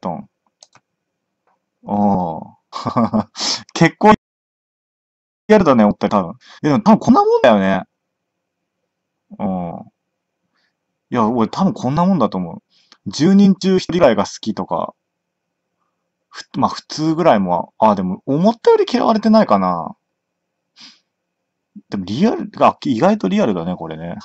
トン。ああ。結構やるだね、おった多分。でも多分こんなもんだよね。うん。いや、俺多分こんなもんだと思う。10人中1人ぐらいが好きとか、ふまあ普通ぐらいも、ああ、でも思ったより嫌われてないかな。でもリアル、意外とリアルだね、これね。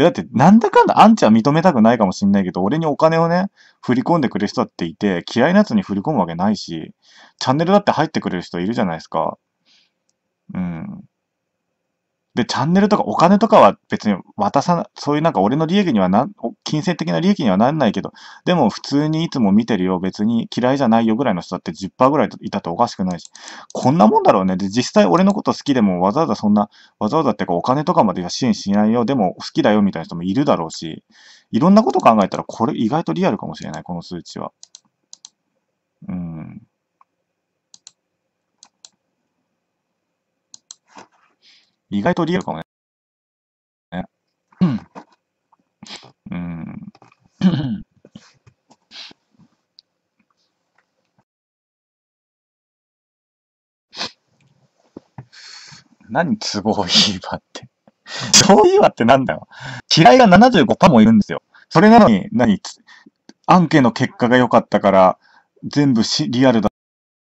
や、だって、なんだかんだアンチは認めたくないかもしんないけど、俺にお金をね、振り込んでくれる人だっていて、嫌いなやつに振り込むわけないし、チャンネルだって入ってくれる人いるじゃないですか。うん。で、チャンネルとかお金とかは別に渡さな、そういうなんか俺の利益にはな、金銭的な利益にはなんないけど、でも普通にいつも見てるよ、別に嫌いじゃないよぐらいの人だって10%ぐらいいたとおかしくないし、こんなもんだろうね。で、実際俺のこと好きでもわざわざそんな、わざわざってかお金とかまでは支援しないよ、でも好きだよみたいな人もいるだろうし、いろんなこと考えたらこれ意外とリアルかもしれない、この数値は。うん。意外とリアルかもね。ね。うん。何都合いいわって。そういうわってなんだよ。嫌いが75%もいるんですよ。それなのに、何、アンケの結果が良かったから、全部しリアルだ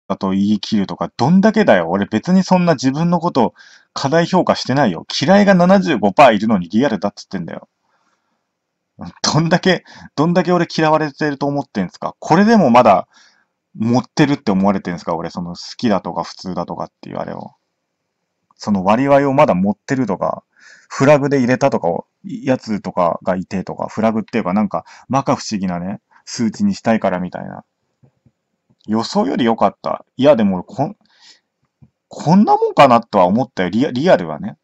だと言い切るとか、どんだけだよ。俺別にそんな自分のこと課過大評価してないよ。嫌いが75%いるのにリアルだっつってんだよ。どんだけ、どんだけ俺嫌われてると思ってんすかこれでもまだ持ってるって思われてんすか俺その好きだとか普通だとかっていうあれを。その割合をまだ持ってるとか、フラグで入れたとかを、やつとかがいてとか、フラグっていうかなんか、まか不思議なね、数値にしたいからみたいな。予想より良かった。いや、でもこん、こんなもんかなとは思ったよ。リアリアルはね。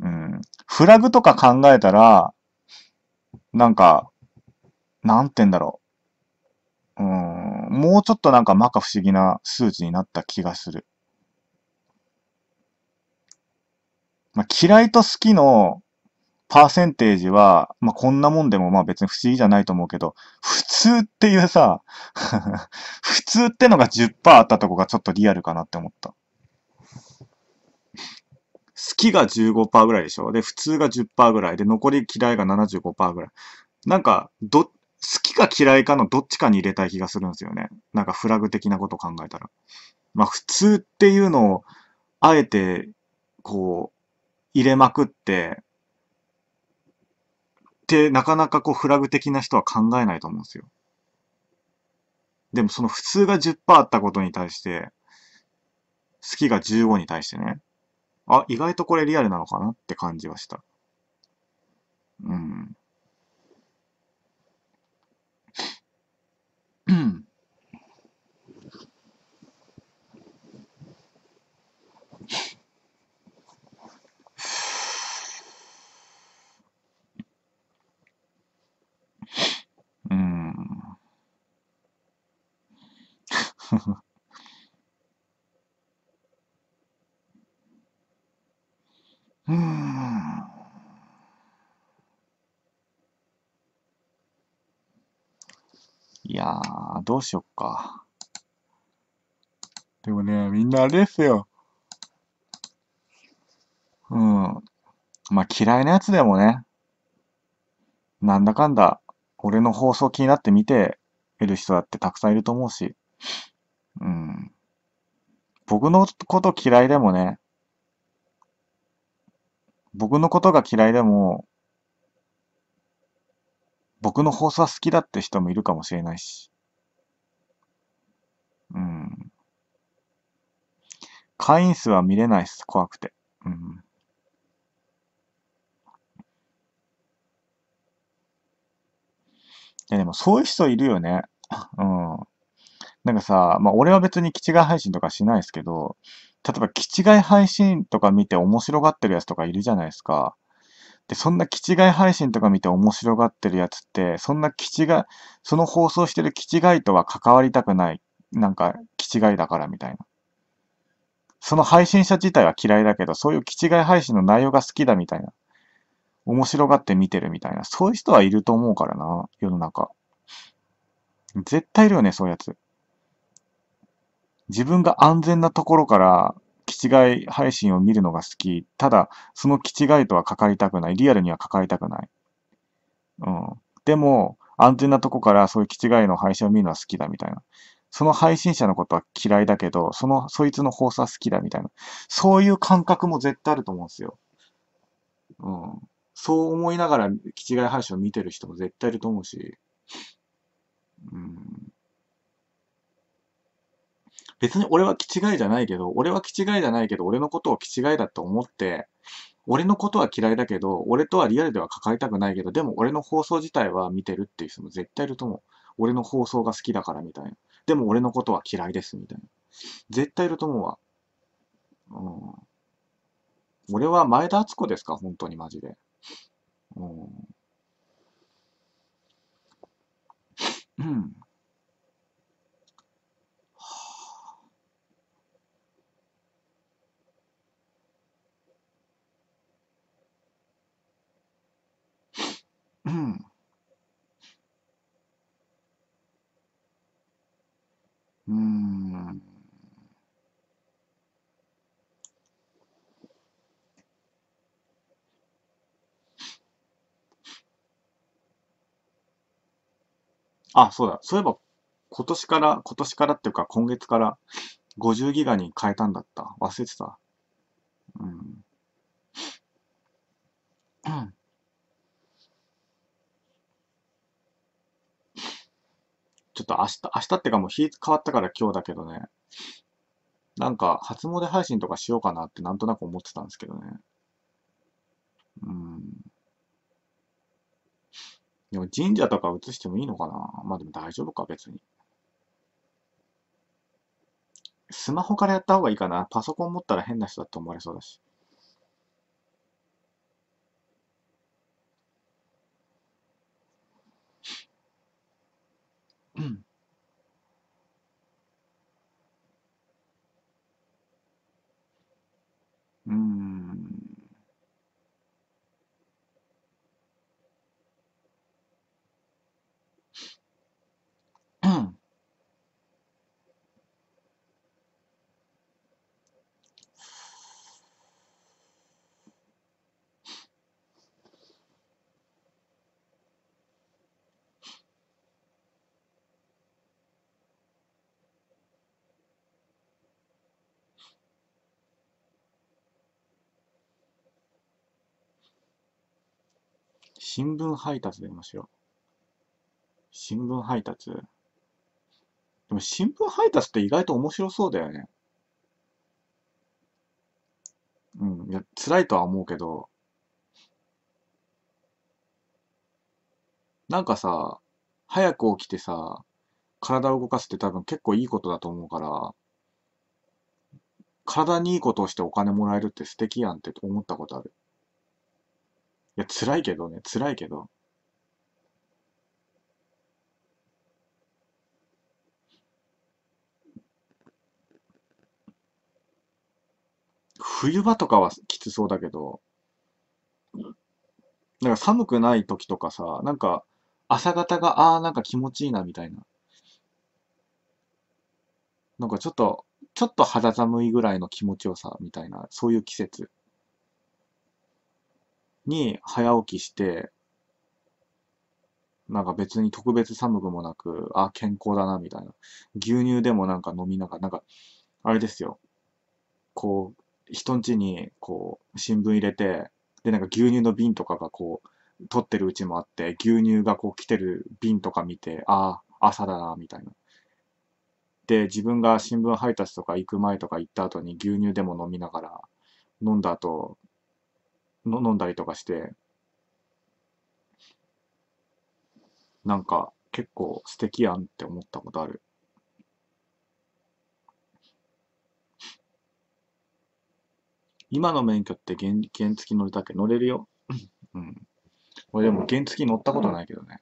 うん。フラグとか考えたら、なんか、なんて言うんだろう。うん。もうちょっとなんか摩訶不思議な数値になった気がする。まあ、嫌いと好きのパーセンテージは、まあ、こんなもんでもまあ別に不思議じゃないと思うけど、普通っていうさ、普通ってのが10%あったとこがちょっとリアルかなって思った。好きが15%ぐらいでしょで、普通が10%ぐらいで、残り嫌いが75%ぐらい。なんか、ど、好きか嫌いかのどっちかに入れたい気がするんですよね。なんかフラグ的なこと考えたら。まあ、普通っていうのを、あえて、こう、入れまくって、ってなかなかこうフラグ的な人は考えないと思うんですよ。でもその普通が10%あったことに対して、好きが15に対してね、あ、意外とこれリアルなのかなって感じはした。うん。いやー、どうしよっか。でもね、みんなあれですよ。うん。まあ、嫌いなやつでもね、なんだかんだ、俺の放送気になって見ている人だってたくさんいると思うし、うん。僕のこと嫌いでもね、僕のことが嫌いでも、僕の放送は好きだって人もいるかもしれないし。うん。会員数は見れないっす、怖くて。うん。いやでもそういう人いるよね。うん。なんかさ、まあ俺は別に気違い配信とかしないですけど、例えば気違い配信とか見て面白がってるやつとかいるじゃないですか。で、そんな気違い配信とか見て面白がってるやつって、そんな気違い、その放送してる気違いとは関わりたくない。なんか、気違いだからみたいな。その配信者自体は嫌いだけど、そういう気違い配信の内容が好きだみたいな。面白がって見てるみたいな。そういう人はいると思うからな、世の中。絶対いるよね、そういうやつ。自分が安全なところから気違い配信を見るのが好き。ただ、その気違いとはかかりたくない。リアルにはかかりたくない。うん。でも、安全なとこからそういう気違いの配信を見るのは好きだみたいな。その配信者のことは嫌いだけど、その、そいつの放送は好きだみたいな。そういう感覚も絶対あると思うんですよ。うん。そう思いながら、気違い配信を見てる人も絶対いると思うし。うん。別に俺は気違いじゃないけど、俺は気違いじゃないけど、俺のことを気違いだと思って、俺のことは嫌いだけど、俺とはリアルでは関わりたくないけど、でも俺の放送自体は見てるっていう人も絶対いると思う。俺の放送が好きだからみたいな。でも俺のことは嫌いですみたいな。絶対いると思うわ。うん。俺は前田敦子ですか本当にマジで。うん。うん。うんうん。あ、そうだ。そういえば、今年から、今年からっていうか、今月から50ギガに変えたんだった。忘れてた。うん。ちょっと明日、明日ってかもう日変わったから今日だけどね。なんか、初詣配信とかしようかなってなんとなく思ってたんですけどね。うん。でも神社とか移してもいいのかなまあでも大丈夫か、別に。スマホからやった方がいいかな。パソコン持ったら変な人だと思われそうだし。うん。新聞配達で面白い。新聞配達。でも新聞配達って意外と面白そうだよね。うん、いや、辛いとは思うけど、なんかさ、早く起きてさ、体を動かすって多分結構いいことだと思うから、体にいいことをしてお金もらえるって素敵やんって思ったことある。いや、辛いけどね、辛いけど。冬場とかはきつそうだけど、なんか寒くない時とかさ、なんか朝方が、ああ、なんか気持ちいいなみたいな。なんかちょっと、ちょっと肌寒いぐらいの気持ちよさみたいな、そういう季節。に早起きして、なんか別に特別寒くもなく、あ、健康だな、みたいな。牛乳でもなんか飲みながら、なんか、あれですよ。こう、人ん家に、こう、新聞入れて、で、なんか牛乳の瓶とかがこう、取ってるうちもあって、牛乳がこう来てる瓶とか見て、ああ、朝だな、みたいな。で、自分が新聞配達とか行く前とか行った後に牛乳でも飲みながら、飲んだ後、の飲んだりとかして、なんか結構素敵やんって思ったことある。今の免許って原原付乗れたっけ乗れるよ。うん。俺でも原付乗ったことないけどね。